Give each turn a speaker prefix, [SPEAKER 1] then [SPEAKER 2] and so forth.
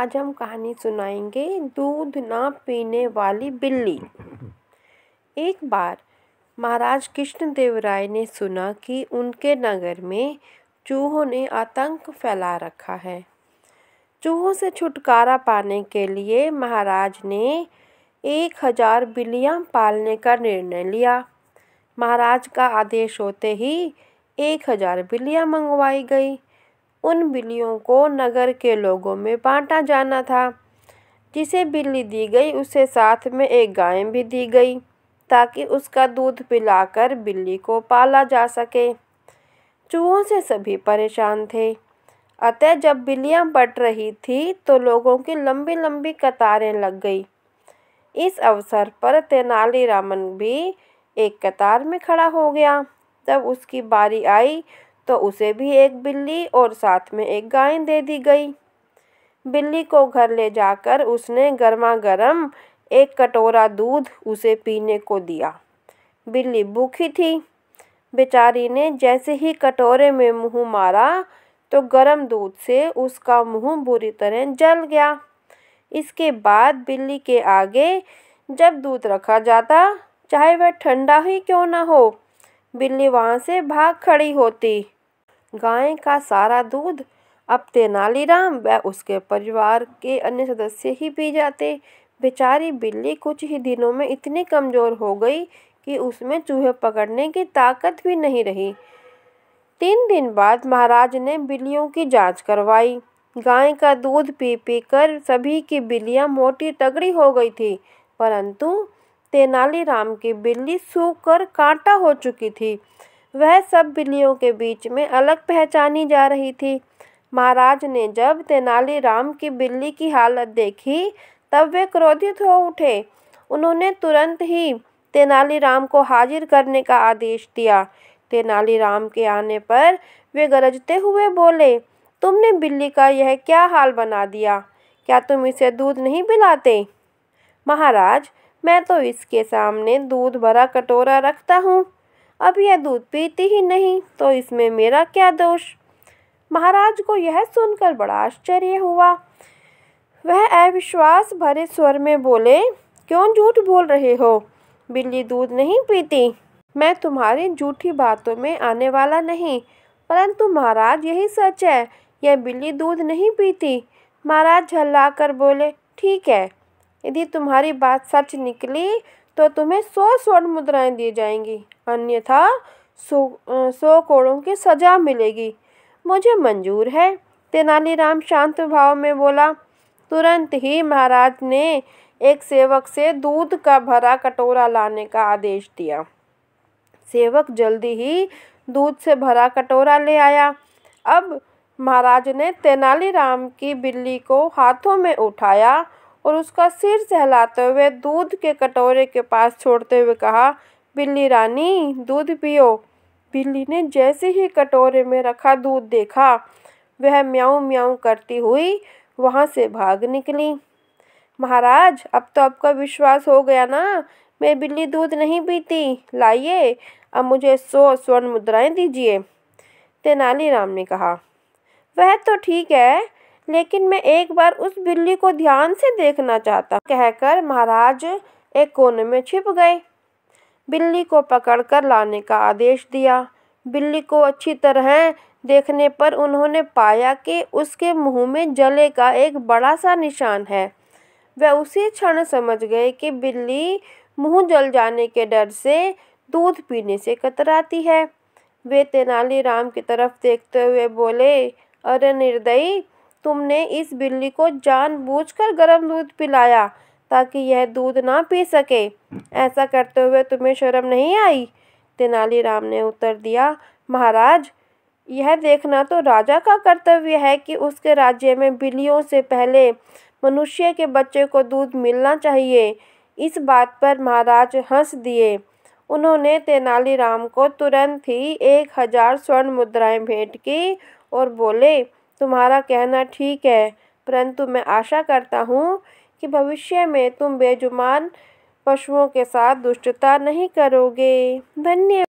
[SPEAKER 1] आज हम कहानी सुनाएंगे दूध ना पीने वाली बिल्ली एक बार महाराज कृष्णदेव राय ने सुना कि उनके नगर में चूहों ने आतंक फैला रखा है चूहों से छुटकारा पाने के लिए महाराज ने एक हजार बिल्लियाँ पालने का निर्णय लिया महाराज का आदेश होते ही एक हजार बिल्लियाँ मंगवाई गई उन बिल्लियों को नगर के लोगों में बांटा जाना था जिसे बिल्ली दी गई उसे साथ में एक गाय भी दी गई ताकि उसका दूध पिलाकर बिल्ली को पाला जा सके चूहों से सभी परेशान थे अतः जब बिल्लियाँ बट रही थी तो लोगों की लंबी लंबी कतारें लग गई इस अवसर पर तेनालीरामन भी एक कतार में खड़ा हो गया जब उसकी बारी आई तो उसे भी एक बिल्ली और साथ में एक गाय दे दी गई बिल्ली को घर ले जाकर उसने गर्मा गर्म एक कटोरा दूध उसे पीने को दिया बिल्ली भूखी थी बेचारी ने जैसे ही कटोरे में मुंह मारा तो गर्म दूध से उसका मुंह बुरी तरह जल गया इसके बाद बिल्ली के आगे जब दूध रखा जाता चाहे वह ठंडा ही क्यों ना हो बिल्ली वहाँ से भाग खड़ी होती गाय का सारा दूध अब तेनालीराम व उसके परिवार के अन्य सदस्य ही पी जाते बेचारी बिल्ली कुछ ही दिनों में इतनी कमज़ोर हो गई कि उसमें चूहे पकड़ने की ताकत भी नहीं रही तीन दिन बाद महाराज ने बिल्लियों की जांच करवाई गाय का दूध पी पी कर सभी की बिल्लियाँ मोटी तगड़ी हो गई थी परंतु तेनालीराम की बिल्ली सूख कर कांटा हो चुकी थी वह सब बिल्लियों के बीच में अलग पहचानी जा रही थी महाराज ने जब तेनालीराम की बिल्ली की हालत देखी तब वे क्रोधित हो उठे उन्होंने तुरंत ही तेनालीराम को हाजिर करने का आदेश दिया तेनालीराम के आने पर वे गरजते हुए बोले तुमने बिल्ली का यह क्या हाल बना दिया क्या तुम इसे दूध नहीं पिलाते महाराज मैं तो इसके सामने दूध भरा कटोरा रखता हूँ अब यह दूध पीती ही नहीं तो इसमें मेरा क्या दोष महाराज को यह सुनकर बड़ा आश्चर्य हुआ वह अविश्वास भरे स्वर में बोले क्यों झूठ बोल रहे हो बिल्ली दूध नहीं पीती मैं तुम्हारी झूठी बातों में आने वाला नहीं परंतु महाराज यही सच है यह बिल्ली दूध नहीं पीती महाराज झल्ला बोले ठीक है यदि तुम्हारी बात सच निकली तो तुम्हें सौ स्वर्ण मुद्राएं दी जाएंगी अन्यथा सौ कोड़ों की सजा मिलेगी मुझे मंजूर है तेनालीराम शांत भाव में बोला तुरंत ही महाराज ने एक सेवक से दूध का भरा कटोरा लाने का आदेश दिया सेवक जल्दी ही दूध से भरा कटोरा ले आया अब महाराज ने तेनालीराम की बिल्ली को हाथों में उठाया और उसका सिर सहलाते हुए दूध के कटोरे के पास छोड़ते हुए कहा बिल्ली रानी दूध पियो बिल्ली ने जैसे ही कटोरे में रखा दूध देखा वह म्याऊ म्याऊ करती हुई वहाँ से भाग निकली महाराज अब तो आपका विश्वास हो गया ना मैं बिल्ली दूध नहीं पीती लाइए अब मुझे सौ स्वर्ण मुद्राएं दीजिए तेनालीराम ने कहा वह तो ठीक है लेकिन मैं एक बार उस बिल्ली को ध्यान से देखना चाहता कहकर महाराज एक कोने में छिप गए बिल्ली को पकड़कर लाने का आदेश दिया बिल्ली को अच्छी तरह देखने पर उन्होंने पाया कि उसके मुंह में जले का एक बड़ा सा निशान है वह उसी क्षण समझ गए कि बिल्ली मुंह जल जाने के डर से दूध पीने से कतराती है वे तेनालीराम की तरफ देखते हुए बोले अरे निर्दयी तुमने इस बिल्ली को जानबूझकर गर्म दूध पिलाया ताकि यह दूध ना पी सके ऐसा करते हुए तुम्हें शर्म नहीं आई तेनालीराम ने उत्तर दिया महाराज यह देखना तो राजा का कर्तव्य है कि उसके राज्य में बिल्लियों से पहले मनुष्य के बच्चे को दूध मिलना चाहिए इस बात पर महाराज हंस दिए उन्होंने तेनालीराम को तुरंत ही एक हजार स्वर्ण मुद्राएं भेंट की और बोले तुम्हारा कहना ठीक है परंतु मैं आशा करता हूँ कि भविष्य में तुम बेजुमान पशुओं के साथ दुष्टता नहीं करोगे धन्यवाद